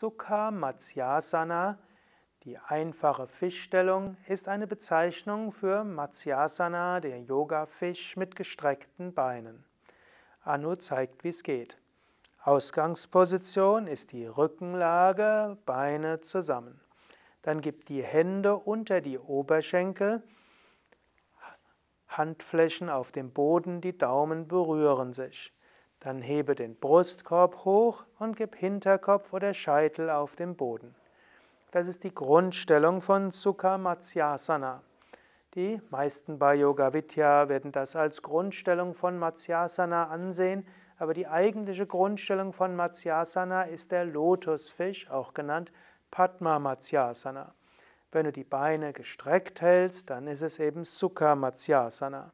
Sukha Matsyasana, die einfache Fischstellung, ist eine Bezeichnung für Matsyasana, der Yoga-Fisch mit gestreckten Beinen. Anu zeigt, wie es geht. Ausgangsposition ist die Rückenlage, Beine zusammen. Dann gibt die Hände unter die Oberschenkel, Handflächen auf dem Boden, die Daumen berühren sich. Dann hebe den Brustkorb hoch und gib Hinterkopf oder Scheitel auf den Boden. Das ist die Grundstellung von Sukha Matsyasana. Die meisten bei Yoga Vidya werden das als Grundstellung von Matsyasana ansehen, aber die eigentliche Grundstellung von Matsyasana ist der Lotusfisch, auch genannt Padma Matsyasana. Wenn du die Beine gestreckt hältst, dann ist es eben Sukha Matsyasana.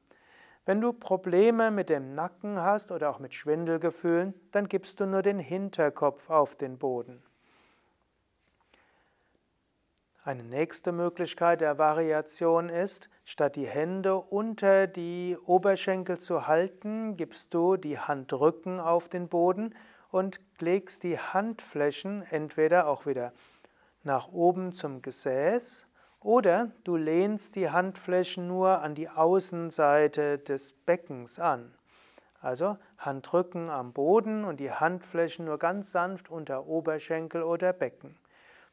Wenn du Probleme mit dem Nacken hast oder auch mit Schwindelgefühlen, dann gibst du nur den Hinterkopf auf den Boden. Eine nächste Möglichkeit der Variation ist, statt die Hände unter die Oberschenkel zu halten, gibst du die Handrücken auf den Boden und legst die Handflächen entweder auch wieder nach oben zum Gesäß oder du lehnst die Handflächen nur an die Außenseite des Beckens an. Also Handrücken am Boden und die Handflächen nur ganz sanft unter Oberschenkel oder Becken.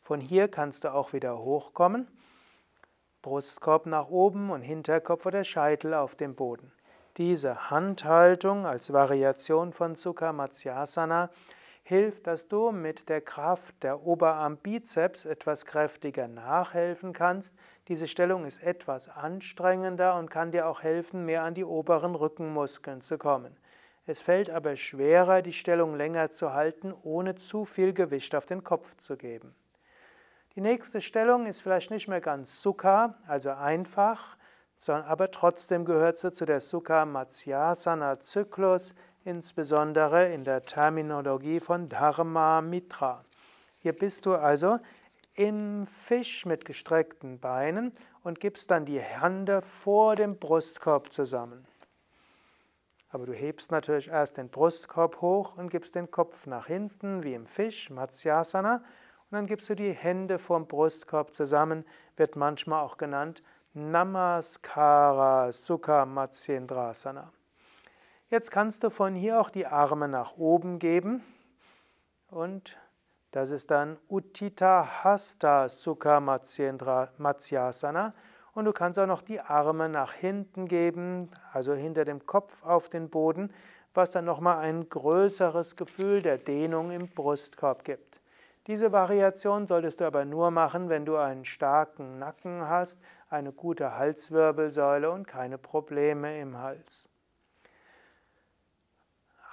Von hier kannst du auch wieder hochkommen. Brustkorb nach oben und Hinterkopf oder Scheitel auf dem Boden. Diese Handhaltung als Variation von Sukha Matsyasana hilft, dass du mit der Kraft der Oberarmbizeps etwas kräftiger nachhelfen kannst. Diese Stellung ist etwas anstrengender und kann dir auch helfen, mehr an die oberen Rückenmuskeln zu kommen. Es fällt aber schwerer, die Stellung länger zu halten, ohne zu viel Gewicht auf den Kopf zu geben. Die nächste Stellung ist vielleicht nicht mehr ganz Sukha, also einfach, sondern aber trotzdem gehört sie zu der Sukha Matsyasana Zyklus, insbesondere in der Terminologie von Dharma Mitra. Hier bist du also im Fisch mit gestreckten Beinen und gibst dann die Hände vor dem Brustkorb zusammen. Aber du hebst natürlich erst den Brustkorb hoch und gibst den Kopf nach hinten, wie im Fisch, Matsyasana. Und dann gibst du die Hände vom Brustkorb zusammen, wird manchmal auch genannt Namaskara Sukha Matsyendrasana. Jetzt kannst du von hier auch die Arme nach oben geben und das ist dann Uttita Hasta Sukha Matsyasana. Und du kannst auch noch die Arme nach hinten geben, also hinter dem Kopf auf den Boden, was dann nochmal ein größeres Gefühl der Dehnung im Brustkorb gibt. Diese Variation solltest du aber nur machen, wenn du einen starken Nacken hast, eine gute Halswirbelsäule und keine Probleme im Hals.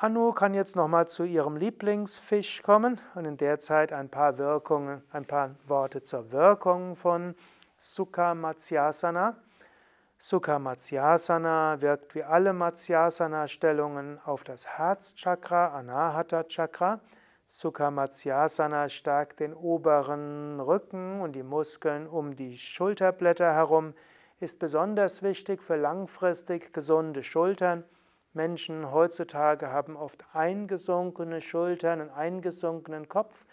Anu kann jetzt nochmal zu ihrem Lieblingsfisch kommen und in der Zeit ein paar Wirkungen, ein paar Worte zur Wirkung von Sukha Matsyasana. Sukha Matsyasana wirkt wie alle Matsyasana-Stellungen auf das Herzchakra, Anahata Chakra. Sukha Matsyasana stärkt den oberen Rücken und die Muskeln um die Schulterblätter herum, ist besonders wichtig für langfristig gesunde Schultern Menschen heutzutage haben oft eingesunkene Schultern und eingesunkenen Kopf,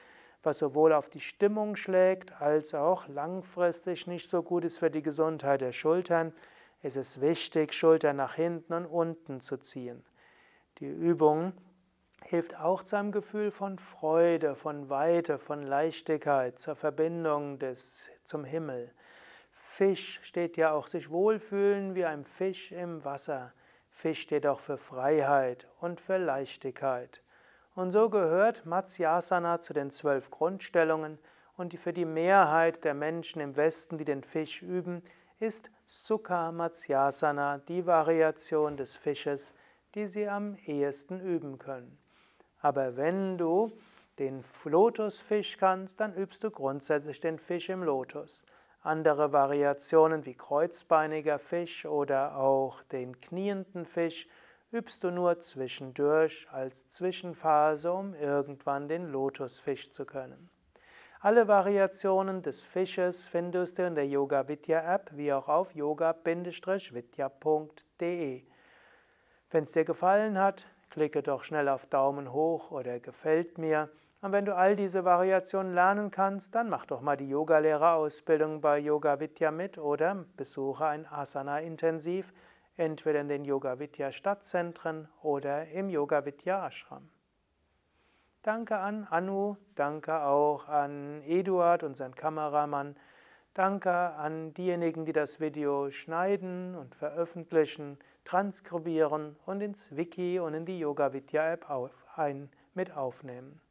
was sowohl auf die Stimmung schlägt als auch langfristig nicht so gut ist für die Gesundheit der Schultern. Es ist wichtig, Schultern nach hinten und unten zu ziehen. Die Übung hilft auch zu einem Gefühl von Freude, von Weite, von Leichtigkeit, zur Verbindung des, zum Himmel. Fisch steht ja auch sich wohlfühlen wie ein Fisch im Wasser. Fisch steht auch für Freiheit und für Leichtigkeit. Und so gehört Matsyasana zu den zwölf Grundstellungen und für die Mehrheit der Menschen im Westen, die den Fisch üben, ist Sukha Matsyasana die Variation des Fisches, die sie am ehesten üben können. Aber wenn du den Lotusfisch kannst, dann übst du grundsätzlich den Fisch im Lotus. Andere Variationen wie kreuzbeiniger Fisch oder auch den knienden Fisch übst du nur zwischendurch als Zwischenphase, um irgendwann den Lotusfisch zu können. Alle Variationen des Fisches findest du in der Yoga Vidya App wie auch auf yoga-vidya.de. Wenn es dir gefallen hat, klicke doch schnell auf Daumen hoch oder gefällt mir und wenn du all diese Variationen lernen kannst, dann mach doch mal die Yogalehrerausbildung bei Yoga Vidya mit oder besuche ein Asana intensiv, entweder in den Yoga Vidya Stadtzentren oder im Yoga Vidya Ashram. Danke an Anu, danke auch an Eduard, unseren Kameramann. Danke an diejenigen, die das Video schneiden und veröffentlichen, transkribieren und ins Wiki und in die Yoga Vidya App auf, ein, mit aufnehmen.